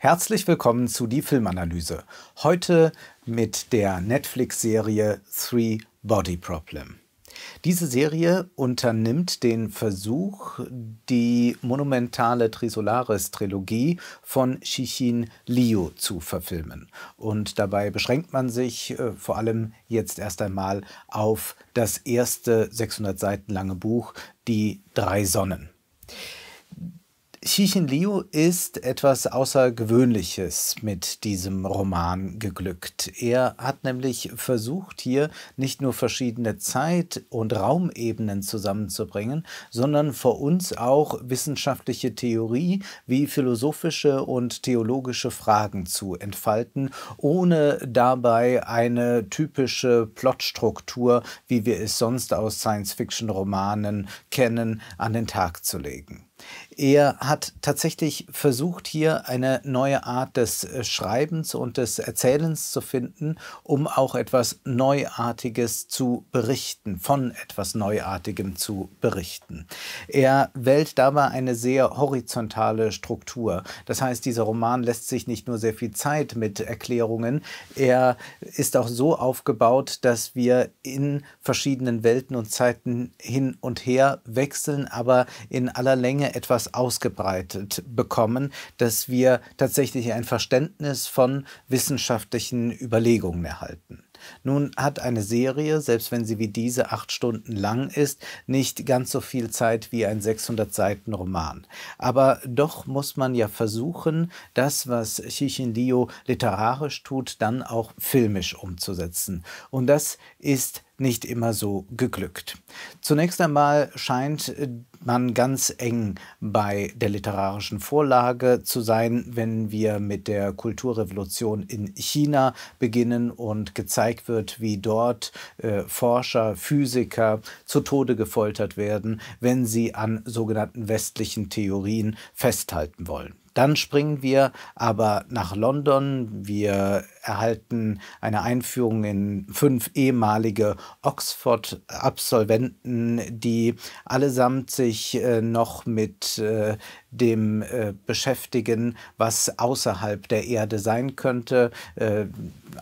Herzlich willkommen zu die Filmanalyse. Heute mit der Netflix-Serie Three Body Problem. Diese Serie unternimmt den Versuch, die monumentale Trisolaris-Trilogie von Shichin Liu zu verfilmen. Und dabei beschränkt man sich äh, vor allem jetzt erst einmal auf das erste 600 Seiten lange Buch, Die drei Sonnen. Xixin Liu ist etwas Außergewöhnliches mit diesem Roman geglückt. Er hat nämlich versucht, hier nicht nur verschiedene Zeit- und Raumebenen zusammenzubringen, sondern vor uns auch wissenschaftliche Theorie wie philosophische und theologische Fragen zu entfalten, ohne dabei eine typische Plotstruktur, wie wir es sonst aus Science-Fiction-Romanen kennen, an den Tag zu legen. Er hat tatsächlich versucht, hier eine neue Art des äh, Schreibens und des Erzählens zu finden, um auch etwas Neuartiges zu berichten, von etwas Neuartigem zu berichten. Er wählt dabei eine sehr horizontale Struktur. Das heißt, dieser Roman lässt sich nicht nur sehr viel Zeit mit Erklärungen, er ist auch so aufgebaut, dass wir in verschiedenen Welten und Zeiten hin und her wechseln, aber in aller Länge etwas ausgebreitet bekommen, dass wir tatsächlich ein Verständnis von wissenschaftlichen Überlegungen erhalten. Nun hat eine Serie, selbst wenn sie wie diese acht Stunden lang ist, nicht ganz so viel Zeit wie ein 600 Seiten Roman. Aber doch muss man ja versuchen, das, was Xixin Dio literarisch tut, dann auch filmisch umzusetzen. Und das ist nicht immer so geglückt. Zunächst einmal scheint äh, man ganz eng bei der literarischen Vorlage zu sein, wenn wir mit der Kulturrevolution in China beginnen und gezeigt wird, wie dort äh, Forscher, Physiker zu Tode gefoltert werden, wenn sie an sogenannten westlichen Theorien festhalten wollen. Dann springen wir aber nach London. Wir erhalten eine Einführung in fünf ehemalige Oxford-Absolventen, die allesamt sich äh, noch mit äh, dem äh, beschäftigen, was außerhalb der Erde sein könnte. Äh,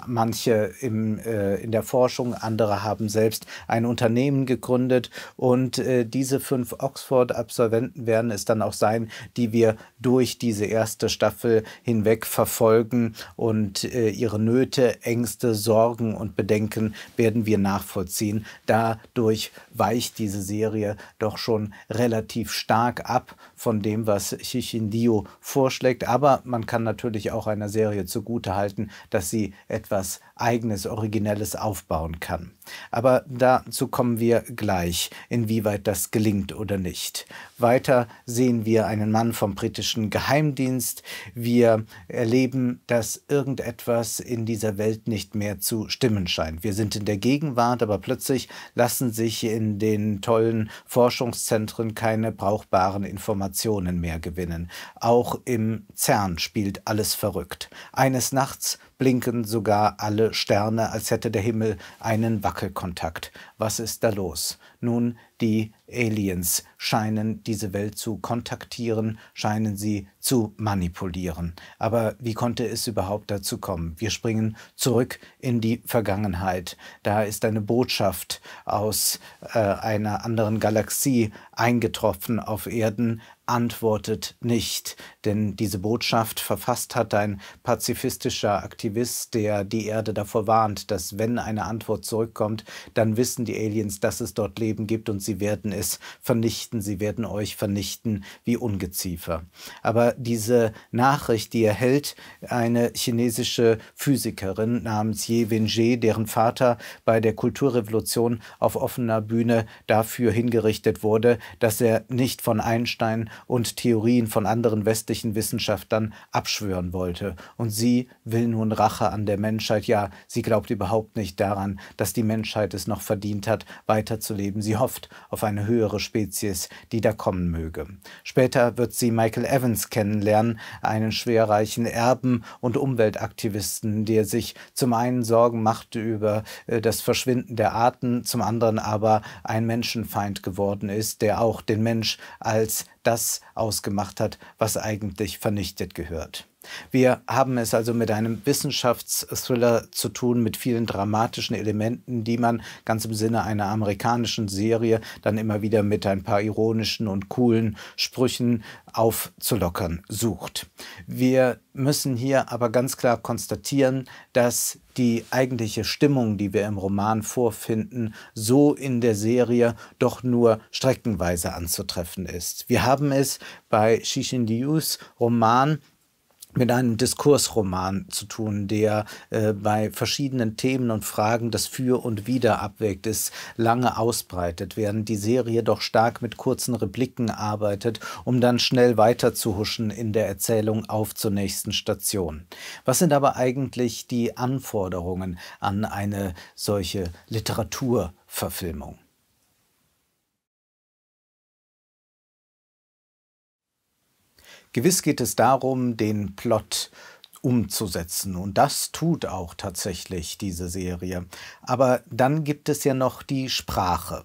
manche im, äh, in der Forschung, andere haben selbst ein Unternehmen gegründet. Und äh, diese fünf Oxford-Absolventen werden es dann auch sein, die wir durch diese erste Staffel hinweg verfolgen und äh, ihre Nöte, Ängste, Sorgen und Bedenken werden wir nachvollziehen. Dadurch weicht diese Serie doch schon relativ stark ab von dem, was Chichindio vorschlägt. Aber man kann natürlich auch einer Serie zugutehalten, dass sie etwas eigenes, originelles aufbauen kann. Aber dazu kommen wir gleich, inwieweit das gelingt oder nicht. Weiter sehen wir einen Mann vom britischen Geheimdienst. Wir erleben, dass irgendetwas in dieser Welt nicht mehr zu stimmen scheint. Wir sind in der Gegenwart, aber plötzlich lassen sich in den tollen Forschungszentren keine brauchbaren Informationen mehr gewinnen. Auch im CERN spielt alles verrückt. Eines Nachts blinken sogar alle Sterne, als hätte der Himmel einen Wackelkontakt. Was ist da los? Nun, die Aliens scheinen diese Welt zu kontaktieren, scheinen sie zu manipulieren. Aber wie konnte es überhaupt dazu kommen? Wir springen zurück in die Vergangenheit. Da ist eine Botschaft aus äh, einer anderen Galaxie eingetroffen auf Erden, antwortet nicht. Denn diese Botschaft verfasst hat ein pazifistischer Aktivist, der die Erde davor warnt, dass wenn eine Antwort zurückkommt, dann wissen die Aliens, dass es dort Leben gibt und sie werden es vernichten, sie werden euch vernichten wie Ungeziefer. Aber diese Nachricht, die erhält eine chinesische Physikerin namens Ye wen deren Vater bei der Kulturrevolution auf offener Bühne dafür hingerichtet wurde, dass er nicht von Einstein und Theorien von anderen westlichen Wissenschaftlern abschwören wollte. Und sie will nun Rache an der Menschheit. Ja, sie glaubt überhaupt nicht daran, dass die Menschheit es noch verdient hat, weiterzuleben. Sie hofft auf eine höhere Spezies, die da kommen möge. Später wird sie Michael Evans kennenlernen, einen schwerreichen Erben und Umweltaktivisten, der sich zum einen Sorgen machte über äh, das Verschwinden der Arten, zum anderen aber ein Menschenfeind geworden ist, der auch den Mensch als das das ausgemacht hat, was eigentlich vernichtet gehört. Wir haben es also mit einem Wissenschaftsthriller zu tun, mit vielen dramatischen Elementen, die man ganz im Sinne einer amerikanischen Serie dann immer wieder mit ein paar ironischen und coolen Sprüchen aufzulockern sucht. Wir müssen hier aber ganz klar konstatieren, dass die eigentliche Stimmung, die wir im Roman vorfinden, so in der Serie doch nur streckenweise anzutreffen ist. Wir haben es bei Shishin Liu's Roman mit einem Diskursroman zu tun, der äh, bei verschiedenen Themen und Fragen das Für und Wider abwägt, ist lange ausbreitet, während die Serie doch stark mit kurzen Repliken arbeitet, um dann schnell weiterzuhuschen in der Erzählung auf zur nächsten Station. Was sind aber eigentlich die Anforderungen an eine solche Literaturverfilmung? Gewiss geht es darum, den Plot umzusetzen. Und das tut auch tatsächlich diese Serie. Aber dann gibt es ja noch die Sprache.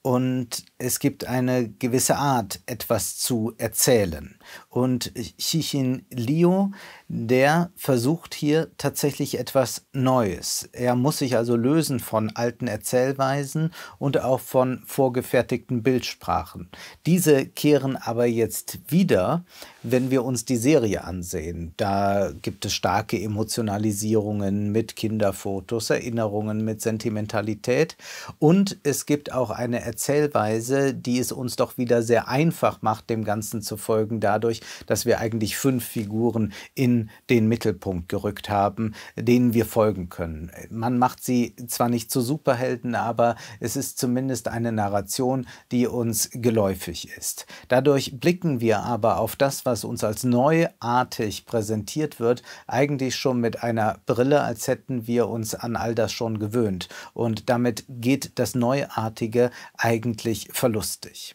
Und es gibt eine gewisse Art, etwas zu erzählen. Und Xixin Liu, der versucht hier tatsächlich etwas Neues. Er muss sich also lösen von alten Erzählweisen und auch von vorgefertigten Bildsprachen. Diese kehren aber jetzt wieder, wenn wir uns die Serie ansehen. Da gibt es starke Emotionalisierungen mit Kinderfotos, Erinnerungen mit Sentimentalität und es gibt auch eine Erzählweise, Weise, die es uns doch wieder sehr einfach macht, dem Ganzen zu folgen, dadurch, dass wir eigentlich fünf Figuren in den Mittelpunkt gerückt haben, denen wir folgen können. Man macht sie zwar nicht zu Superhelden, aber es ist zumindest eine Narration, die uns geläufig ist. Dadurch blicken wir aber auf das, was uns als neuartig präsentiert wird, eigentlich schon mit einer Brille, als hätten wir uns an all das schon gewöhnt. Und damit geht das Neuartige eigentlich verlustig.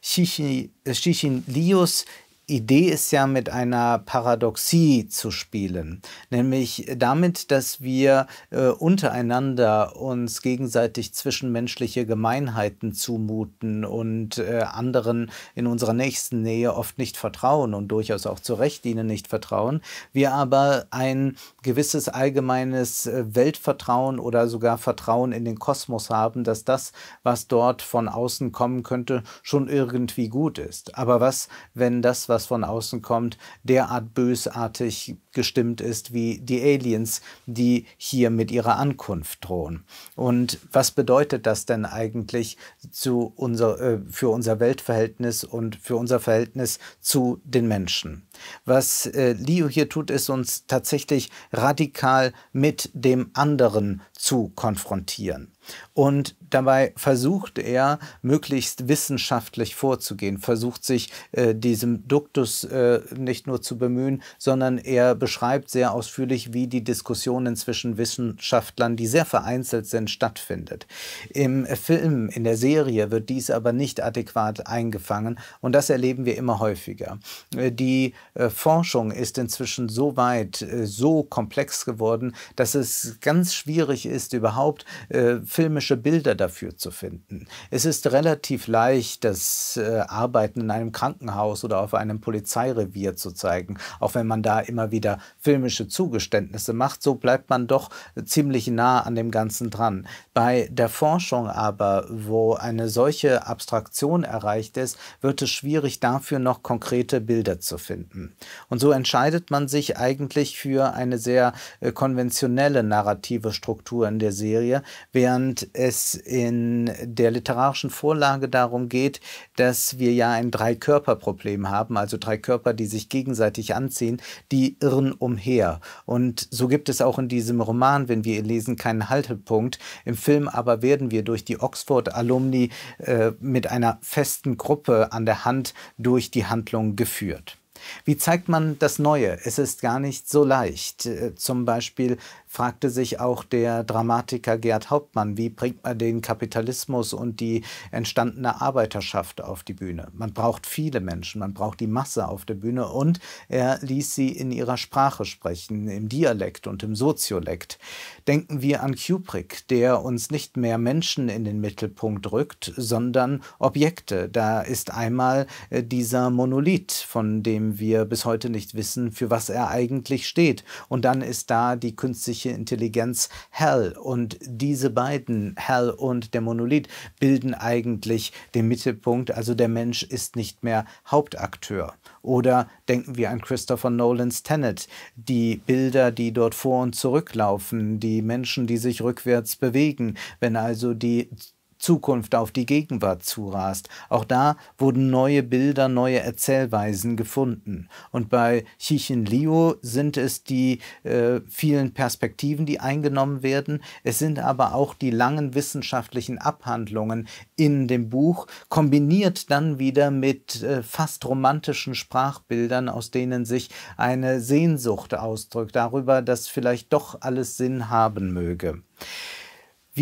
Chichin, äh, Lius Idee ist ja mit einer Paradoxie zu spielen, nämlich damit, dass wir äh, untereinander uns gegenseitig zwischenmenschliche Gemeinheiten zumuten und äh, anderen in unserer nächsten Nähe oft nicht vertrauen und durchaus auch zu Recht ihnen nicht vertrauen, wir aber ein gewisses allgemeines äh, Weltvertrauen oder sogar Vertrauen in den Kosmos haben, dass das, was dort von außen kommen könnte, schon irgendwie gut ist. Aber was, wenn das, was was von außen kommt, derart bösartig gestimmt ist wie die Aliens, die hier mit ihrer Ankunft drohen. Und was bedeutet das denn eigentlich zu unser, äh, für unser Weltverhältnis und für unser Verhältnis zu den Menschen? Was äh, Leo hier tut, ist uns tatsächlich radikal mit dem anderen zu konfrontieren. Und dabei versucht er, möglichst wissenschaftlich vorzugehen, versucht sich äh, diesem Duktus äh, nicht nur zu bemühen, sondern er beschreibt sehr ausführlich, wie die Diskussionen zwischen Wissenschaftlern, die sehr vereinzelt sind, stattfindet. Im Film, in der Serie wird dies aber nicht adäquat eingefangen und das erleben wir immer häufiger. Äh, die äh, Forschung ist inzwischen so weit, äh, so komplex geworden, dass es ganz schwierig ist, überhaupt äh, filmische Bilder dafür zu finden. Es ist relativ leicht, das äh, Arbeiten in einem Krankenhaus oder auf einem Polizeirevier zu zeigen. Auch wenn man da immer wieder filmische Zugeständnisse macht, so bleibt man doch ziemlich nah an dem Ganzen dran. Bei der Forschung aber, wo eine solche Abstraktion erreicht ist, wird es schwierig, dafür noch konkrete Bilder zu finden. Und so entscheidet man sich eigentlich für eine sehr äh, konventionelle narrative Struktur in der Serie, während und es in der literarischen Vorlage darum geht, dass wir ja ein Drei-Körper-Problem haben, also drei Körper, die sich gegenseitig anziehen, die irren umher. Und so gibt es auch in diesem Roman, wenn wir ihn lesen, keinen Haltepunkt. Im Film aber werden wir durch die Oxford-Alumni äh, mit einer festen Gruppe an der Hand durch die Handlung geführt. Wie zeigt man das Neue? Es ist gar nicht so leicht. Äh, zum Beispiel fragte sich auch der Dramatiker Gerd Hauptmann, wie bringt man den Kapitalismus und die entstandene Arbeiterschaft auf die Bühne? Man braucht viele Menschen, man braucht die Masse auf der Bühne und er ließ sie in ihrer Sprache sprechen, im Dialekt und im Soziolekt. Denken wir an Kubrick, der uns nicht mehr Menschen in den Mittelpunkt rückt, sondern Objekte. Da ist einmal äh, dieser Monolith, von dem wir bis heute nicht wissen, für was er eigentlich steht. Und dann ist da die künstliche künstliche Intelligenz Hell. Und diese beiden, Hell und der Monolith, bilden eigentlich den Mittelpunkt. Also der Mensch ist nicht mehr Hauptakteur. Oder denken wir an Christopher Nolans Tenet, die Bilder, die dort vor und zurücklaufen, die Menschen, die sich rückwärts bewegen. Wenn also die Zukunft auf die Gegenwart zurast. Auch da wurden neue Bilder, neue Erzählweisen gefunden. Und bei Chichen Liu sind es die äh, vielen Perspektiven, die eingenommen werden. Es sind aber auch die langen wissenschaftlichen Abhandlungen in dem Buch, kombiniert dann wieder mit äh, fast romantischen Sprachbildern, aus denen sich eine Sehnsucht ausdrückt, darüber, dass vielleicht doch alles Sinn haben möge.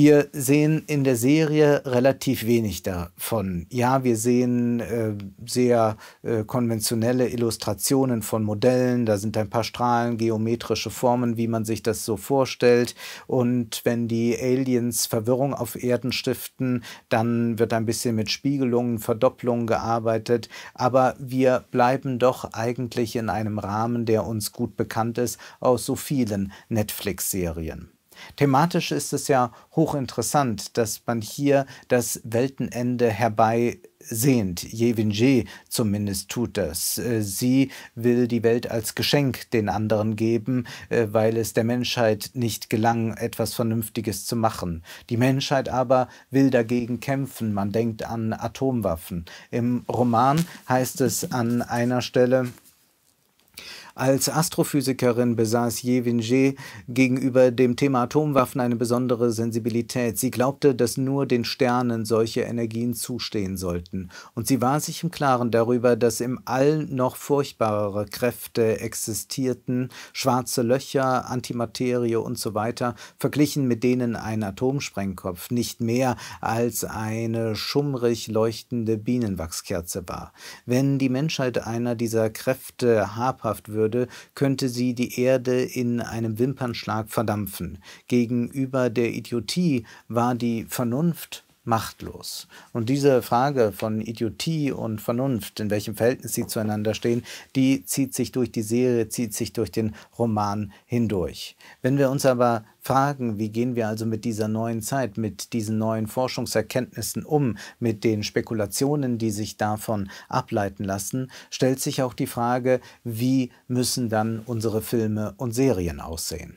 Wir sehen in der Serie relativ wenig davon. Ja, wir sehen äh, sehr äh, konventionelle Illustrationen von Modellen. Da sind ein paar Strahlen, geometrische Formen, wie man sich das so vorstellt. Und wenn die Aliens Verwirrung auf Erden stiften, dann wird ein bisschen mit Spiegelungen, Verdopplungen gearbeitet. Aber wir bleiben doch eigentlich in einem Rahmen, der uns gut bekannt ist aus so vielen Netflix-Serien. Thematisch ist es ja hochinteressant, dass man hier das Weltenende herbei sehnt. Jevinje zumindest tut das. Äh, sie will die Welt als Geschenk den anderen geben, äh, weil es der Menschheit nicht gelang, etwas Vernünftiges zu machen. Die Menschheit aber will dagegen kämpfen. Man denkt an Atomwaffen. Im Roman heißt es an einer Stelle, als Astrophysikerin besaß Yevinje gegenüber dem Thema Atomwaffen eine besondere Sensibilität. Sie glaubte, dass nur den Sternen solche Energien zustehen sollten. Und sie war sich im Klaren darüber, dass im All noch furchtbarere Kräfte existierten, schwarze Löcher, Antimaterie und so weiter, verglichen mit denen ein Atomsprengkopf nicht mehr als eine schummrig leuchtende Bienenwachskerze war. Wenn die Menschheit einer dieser Kräfte habhaft würde, würde, könnte sie die Erde in einem Wimpernschlag verdampfen. Gegenüber der Idiotie war die Vernunft machtlos. Und diese Frage von Idiotie und Vernunft, in welchem Verhältnis sie zueinander stehen, die zieht sich durch die Serie, zieht sich durch den Roman hindurch. Wenn wir uns aber fragen, wie gehen wir also mit dieser neuen Zeit, mit diesen neuen Forschungserkenntnissen um, mit den Spekulationen, die sich davon ableiten lassen, stellt sich auch die Frage, wie müssen dann unsere Filme und Serien aussehen?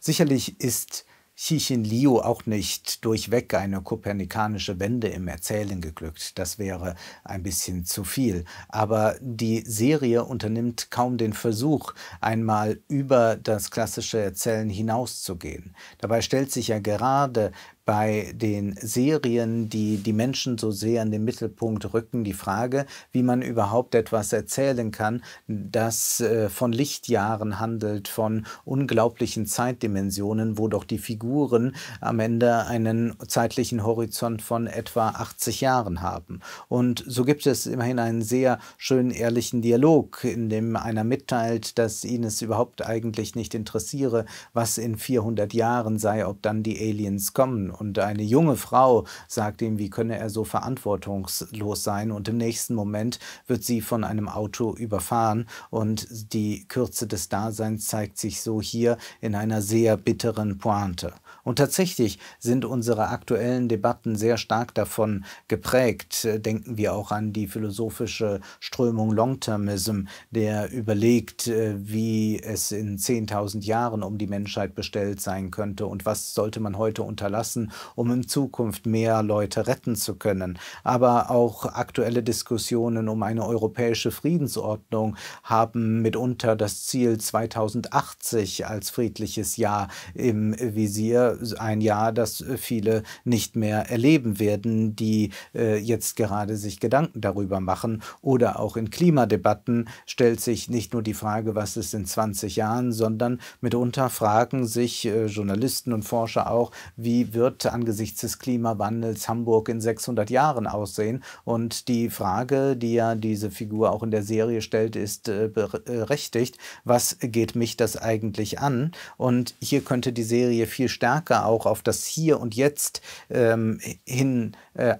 Sicherlich ist Xixin Liu auch nicht durchweg eine kopernikanische Wende im Erzählen geglückt. Das wäre ein bisschen zu viel. Aber die Serie unternimmt kaum den Versuch, einmal über das klassische Erzählen hinauszugehen. Dabei stellt sich ja gerade bei den Serien, die die Menschen so sehr in den Mittelpunkt rücken, die Frage, wie man überhaupt etwas erzählen kann, das äh, von Lichtjahren handelt, von unglaublichen Zeitdimensionen, wo doch die Figuren am Ende einen zeitlichen Horizont von etwa 80 Jahren haben. Und so gibt es immerhin einen sehr schönen, ehrlichen Dialog, in dem einer mitteilt, dass ihn es überhaupt eigentlich nicht interessiere, was in 400 Jahren sei, ob dann die Aliens kommen und eine junge Frau sagt ihm, wie könne er so verantwortungslos sein. Und im nächsten Moment wird sie von einem Auto überfahren. Und die Kürze des Daseins zeigt sich so hier in einer sehr bitteren Pointe. Und tatsächlich sind unsere aktuellen Debatten sehr stark davon geprägt. Denken wir auch an die philosophische Strömung Longtermism, der überlegt, äh, wie es in 10.000 Jahren um die Menschheit bestellt sein könnte und was sollte man heute unterlassen, um in Zukunft mehr Leute retten zu können. Aber auch aktuelle Diskussionen um eine europäische Friedensordnung haben mitunter das Ziel 2080 als friedliches Jahr im Visier, ein Jahr, das viele nicht mehr erleben werden, die äh, jetzt gerade sich Gedanken darüber machen. Oder auch in Klimadebatten stellt sich nicht nur die Frage, was ist in 20 Jahren, sondern mitunter fragen sich äh, Journalisten und Forscher auch, wie wird wird angesichts des Klimawandels Hamburg in 600 Jahren aussehen? Und die Frage, die ja diese Figur auch in der Serie stellt, ist äh, berechtigt. Was geht mich das eigentlich an? Und hier könnte die Serie viel stärker auch auf das Hier und Jetzt ähm, hin äh,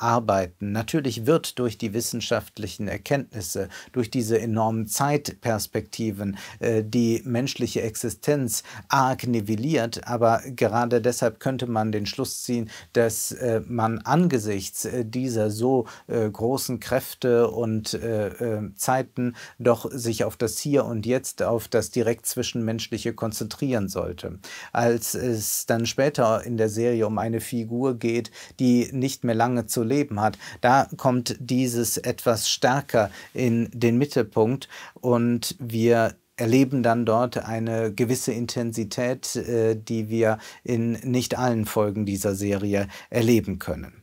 Natürlich wird durch die wissenschaftlichen Erkenntnisse, durch diese enormen Zeitperspektiven äh, die menschliche Existenz arg nivelliert, aber gerade deshalb könnte man den Schluss ziehen, nachvollziehen, dass äh, man angesichts äh, dieser so äh, großen Kräfte und äh, ähm, Zeiten doch sich auf das Hier und Jetzt, auf das direkt Zwischenmenschliche konzentrieren sollte. Als es dann später in der Serie um eine Figur geht, die nicht mehr lange zu leben hat, da kommt dieses etwas stärker in den Mittelpunkt und wir erleben dann dort eine gewisse Intensität, äh, die wir in nicht allen Folgen dieser Serie erleben können.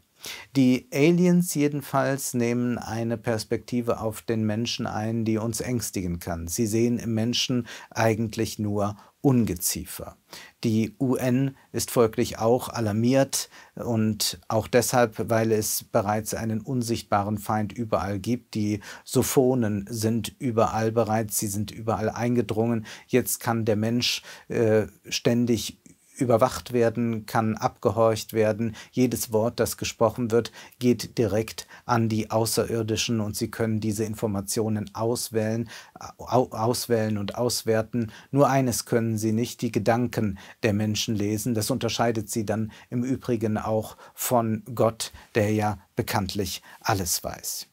Die Aliens jedenfalls nehmen eine Perspektive auf den Menschen ein, die uns ängstigen kann. Sie sehen im Menschen eigentlich nur Ungeziefer. Die UN ist folglich auch alarmiert und auch deshalb, weil es bereits einen unsichtbaren Feind überall gibt. Die Sophonen sind überall bereits, sie sind überall eingedrungen. Jetzt kann der Mensch äh, ständig überwacht werden, kann abgehorcht werden. Jedes Wort, das gesprochen wird, geht direkt an die Außerirdischen und sie können diese Informationen auswählen, auswählen und auswerten. Nur eines können sie nicht, die Gedanken der Menschen lesen. Das unterscheidet sie dann im Übrigen auch von Gott, der ja bekanntlich alles weiß.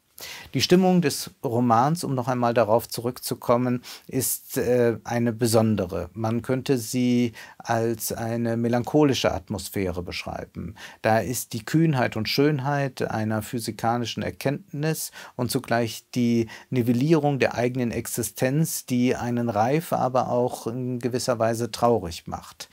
Die Stimmung des Romans, um noch einmal darauf zurückzukommen, ist äh, eine besondere. Man könnte sie als eine melancholische Atmosphäre beschreiben. Da ist die Kühnheit und Schönheit einer physikalischen Erkenntnis und zugleich die Nivellierung der eigenen Existenz, die einen reif, aber auch in gewisser Weise traurig macht.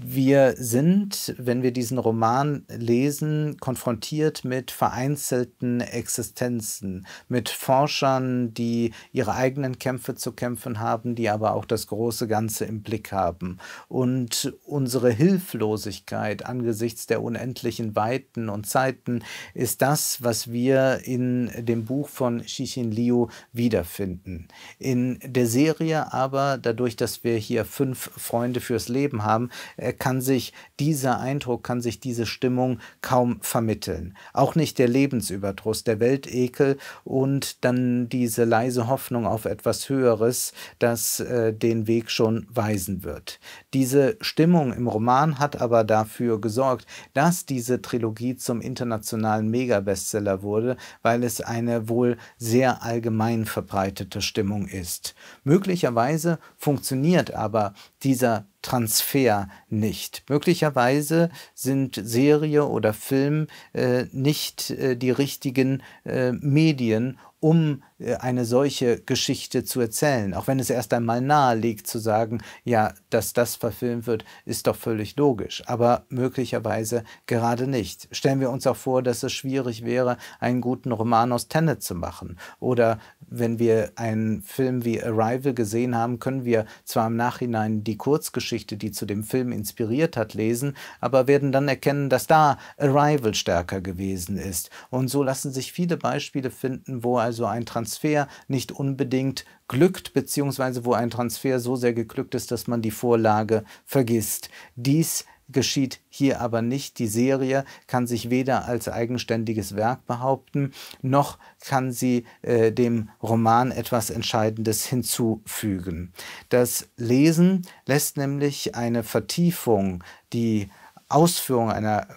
Wir sind, wenn wir diesen Roman lesen, konfrontiert mit vereinzelten Existenzen, mit Forschern, die ihre eigenen Kämpfe zu kämpfen haben, die aber auch das große Ganze im Blick haben. Und unsere Hilflosigkeit angesichts der unendlichen Weiten und Zeiten ist das, was wir in dem Buch von Xixin Liu wiederfinden. In der Serie aber, dadurch, dass wir hier fünf Freunde fürs Leben haben, kann sich dieser Eindruck, kann sich diese Stimmung kaum vermitteln. Auch nicht der Lebensüberdruss, der Weltekel und dann diese leise Hoffnung auf etwas Höheres, das äh, den Weg schon weisen wird. Diese Stimmung im Roman hat aber dafür gesorgt, dass diese Trilogie zum internationalen Megabestseller wurde, weil es eine wohl sehr allgemein verbreitete Stimmung ist. Möglicherweise funktioniert aber dieser Transfer nicht. Möglicherweise sind Serie oder Film äh, nicht äh, die richtigen äh, Medien, um äh, eine solche Geschichte zu erzählen. Auch wenn es erst einmal nahe liegt zu sagen, ja, dass das verfilmt wird, ist doch völlig logisch. Aber möglicherweise gerade nicht. Stellen wir uns auch vor, dass es schwierig wäre, einen guten Roman aus Tenet zu machen. Oder wenn wir einen Film wie Arrival gesehen haben, können wir zwar im Nachhinein die Kurzgeschichte, die zu dem Film inspiriert hat, lesen, aber werden dann erkennen, dass da Arrival stärker gewesen ist. Und so lassen sich viele Beispiele finden, wo er also ein Transfer nicht unbedingt glückt, beziehungsweise wo ein Transfer so sehr geglückt ist, dass man die Vorlage vergisst. Dies geschieht hier aber nicht. Die Serie kann sich weder als eigenständiges Werk behaupten, noch kann sie äh, dem Roman etwas Entscheidendes hinzufügen. Das Lesen lässt nämlich eine Vertiefung, die Ausführung einer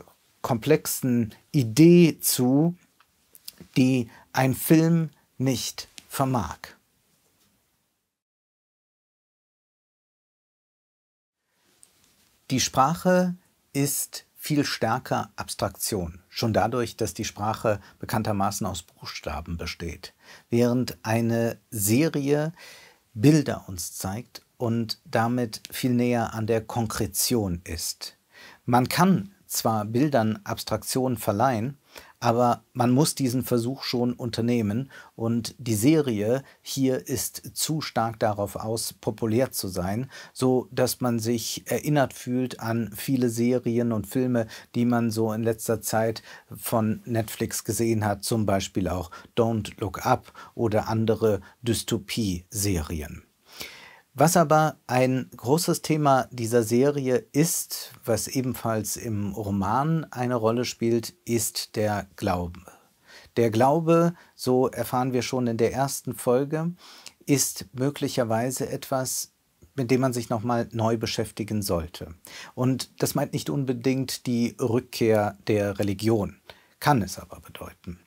komplexen Idee zu, die ein Film nicht vermag. Die Sprache ist viel stärker Abstraktion, schon dadurch, dass die Sprache bekanntermaßen aus Buchstaben besteht, während eine Serie Bilder uns zeigt und damit viel näher an der Konkretion ist. Man kann zwar Bildern Abstraktion verleihen, aber man muss diesen Versuch schon unternehmen und die Serie hier ist zu stark darauf aus, populär zu sein, so dass man sich erinnert fühlt an viele Serien und Filme, die man so in letzter Zeit von Netflix gesehen hat, zum Beispiel auch Don't Look Up oder andere Dystopie-Serien. Was aber ein großes Thema dieser Serie ist, was ebenfalls im Roman eine Rolle spielt, ist der Glaube. Der Glaube, so erfahren wir schon in der ersten Folge, ist möglicherweise etwas, mit dem man sich nochmal neu beschäftigen sollte. Und das meint nicht unbedingt die Rückkehr der Religion, kann es aber bedeuten.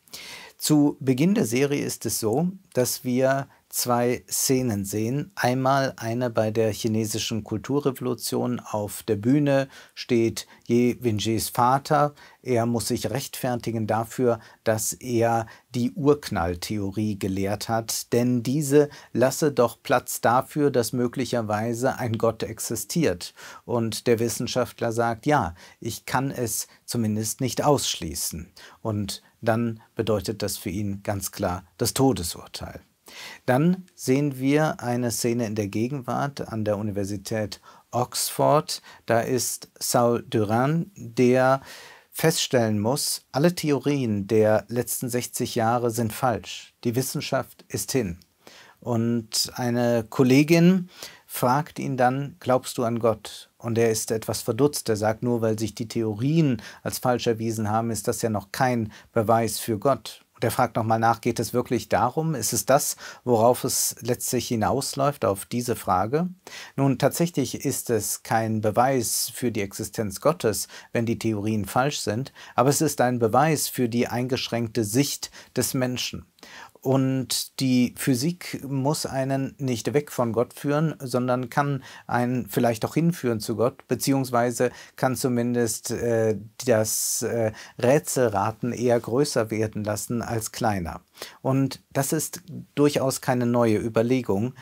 Zu Beginn der Serie ist es so, dass wir zwei Szenen sehen. Einmal eine bei der chinesischen Kulturrevolution. Auf der Bühne steht Ye Winjis Vater. Er muss sich rechtfertigen dafür, dass er die Urknalltheorie gelehrt hat, denn diese lasse doch Platz dafür, dass möglicherweise ein Gott existiert. Und der Wissenschaftler sagt, ja, ich kann es zumindest nicht ausschließen. Und dann bedeutet das für ihn ganz klar das Todesurteil. Dann sehen wir eine Szene in der Gegenwart an der Universität Oxford. Da ist Saul Duran, der feststellen muss, alle Theorien der letzten 60 Jahre sind falsch. Die Wissenschaft ist hin. Und eine Kollegin fragt ihn dann, glaubst du an Gott? Und er ist etwas verdutzt. Er sagt, nur weil sich die Theorien als falsch erwiesen haben, ist das ja noch kein Beweis für Gott der fragt nochmal nach, geht es wirklich darum? Ist es das, worauf es letztlich hinausläuft, auf diese Frage? Nun, tatsächlich ist es kein Beweis für die Existenz Gottes, wenn die Theorien falsch sind, aber es ist ein Beweis für die eingeschränkte Sicht des Menschen. Und die Physik muss einen nicht weg von Gott führen, sondern kann einen vielleicht auch hinführen zu Gott, beziehungsweise kann zumindest äh, das äh, Rätselraten eher größer werden lassen als kleiner. Und das ist durchaus keine neue Überlegung.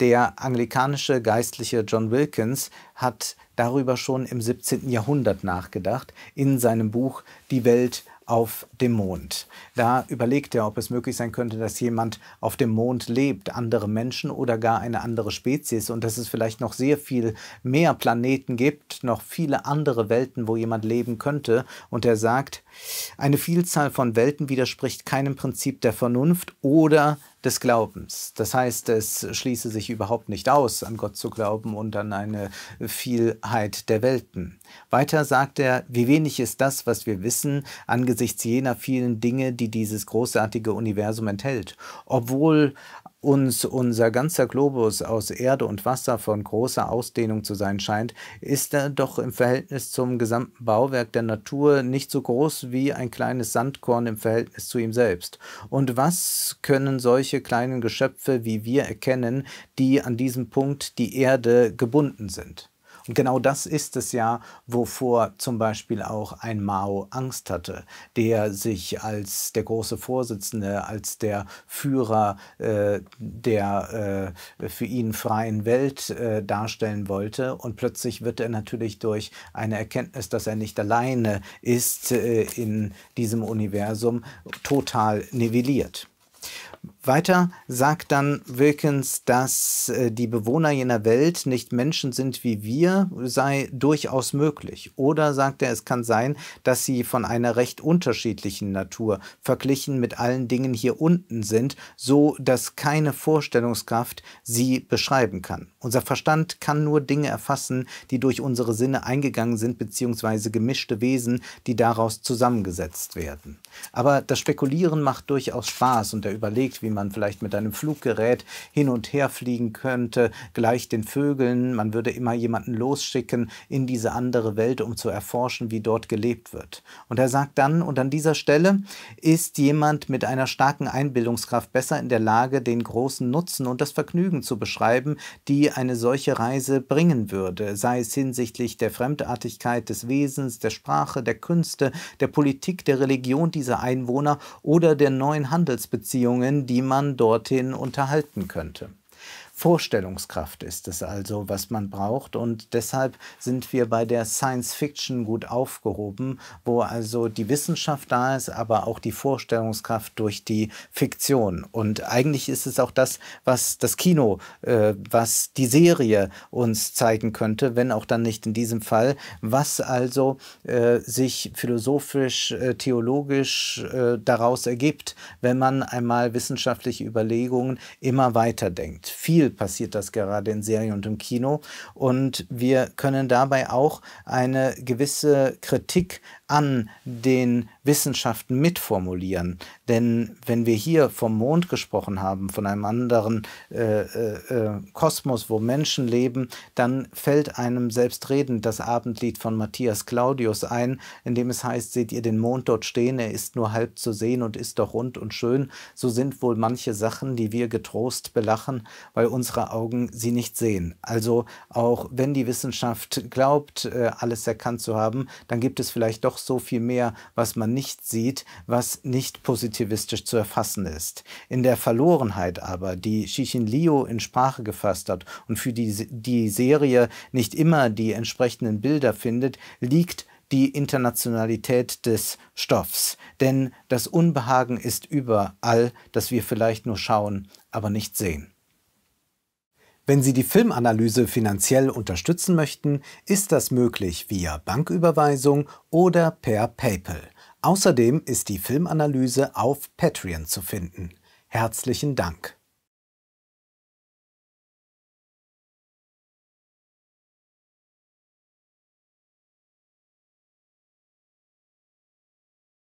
Der anglikanische Geistliche John Wilkins hat darüber schon im 17. Jahrhundert nachgedacht, in seinem Buch Die Welt auf dem Mond. Da überlegt er, ob es möglich sein könnte, dass jemand auf dem Mond lebt, andere Menschen oder gar eine andere Spezies und dass es vielleicht noch sehr viel mehr Planeten gibt, noch viele andere Welten, wo jemand leben könnte. Und er sagt, eine Vielzahl von Welten widerspricht keinem Prinzip der Vernunft oder des Glaubens. Das heißt, es schließe sich überhaupt nicht aus, an Gott zu glauben und an eine Vielheit der Welten. Weiter sagt er, wie wenig ist das, was wir wissen, angesichts jener vielen Dinge, die dieses großartige Universum enthält, obwohl uns unser ganzer Globus aus Erde und Wasser von großer Ausdehnung zu sein scheint, ist er doch im Verhältnis zum gesamten Bauwerk der Natur nicht so groß wie ein kleines Sandkorn im Verhältnis zu ihm selbst. Und was können solche kleinen Geschöpfe, wie wir erkennen, die an diesem Punkt die Erde gebunden sind? Und genau das ist es ja, wovor zum Beispiel auch ein Mao Angst hatte, der sich als der große Vorsitzende, als der Führer äh, der äh, für ihn freien Welt äh, darstellen wollte. Und plötzlich wird er natürlich durch eine Erkenntnis, dass er nicht alleine ist äh, in diesem Universum, total nivelliert. Weiter sagt dann Wilkins, dass äh, die Bewohner jener Welt nicht Menschen sind wie wir, sei durchaus möglich. Oder sagt er, es kann sein, dass sie von einer recht unterschiedlichen Natur verglichen mit allen Dingen hier unten sind, so dass keine Vorstellungskraft sie beschreiben kann. Unser Verstand kann nur Dinge erfassen, die durch unsere Sinne eingegangen sind, beziehungsweise gemischte Wesen, die daraus zusammengesetzt werden. Aber das Spekulieren macht durchaus Spaß und er überlegt, wie man man vielleicht mit einem Fluggerät hin und her fliegen könnte, gleich den Vögeln. Man würde immer jemanden losschicken in diese andere Welt, um zu erforschen, wie dort gelebt wird. Und er sagt dann, und an dieser Stelle ist jemand mit einer starken Einbildungskraft besser in der Lage, den großen Nutzen und das Vergnügen zu beschreiben, die eine solche Reise bringen würde, sei es hinsichtlich der Fremdartigkeit des Wesens, der Sprache, der Künste, der Politik, der Religion dieser Einwohner oder der neuen Handelsbeziehungen, die man dorthin unterhalten könnte. Vorstellungskraft ist es also, was man braucht. Und deshalb sind wir bei der Science Fiction gut aufgehoben, wo also die Wissenschaft da ist, aber auch die Vorstellungskraft durch die Fiktion. Und eigentlich ist es auch das, was das Kino, äh, was die Serie uns zeigen könnte, wenn auch dann nicht in diesem Fall, was also äh, sich philosophisch, äh, theologisch äh, daraus ergibt, wenn man einmal wissenschaftliche Überlegungen immer weiterdenkt. Viel viel passiert das gerade in Serie und im Kino. Und wir können dabei auch eine gewisse Kritik an den Wissenschaft mitformulieren. Denn wenn wir hier vom Mond gesprochen haben, von einem anderen äh, äh, äh, Kosmos, wo Menschen leben, dann fällt einem selbstredend das Abendlied von Matthias Claudius ein, in dem es heißt, seht ihr den Mond dort stehen, er ist nur halb zu sehen und ist doch rund und schön. So sind wohl manche Sachen, die wir getrost belachen, weil unsere Augen sie nicht sehen. Also auch wenn die Wissenschaft glaubt, äh, alles erkannt zu haben, dann gibt es vielleicht doch so viel mehr, was man nicht sieht, was nicht positivistisch zu erfassen ist. In der Verlorenheit aber, die Shichin Liu in Sprache gefasst hat und für die die Serie nicht immer die entsprechenden Bilder findet, liegt die Internationalität des Stoffs. Denn das Unbehagen ist überall, das wir vielleicht nur schauen, aber nicht sehen. Wenn Sie die Filmanalyse finanziell unterstützen möchten, ist das möglich via Banküberweisung oder per PayPal. Außerdem ist die Filmanalyse auf Patreon zu finden. Herzlichen Dank.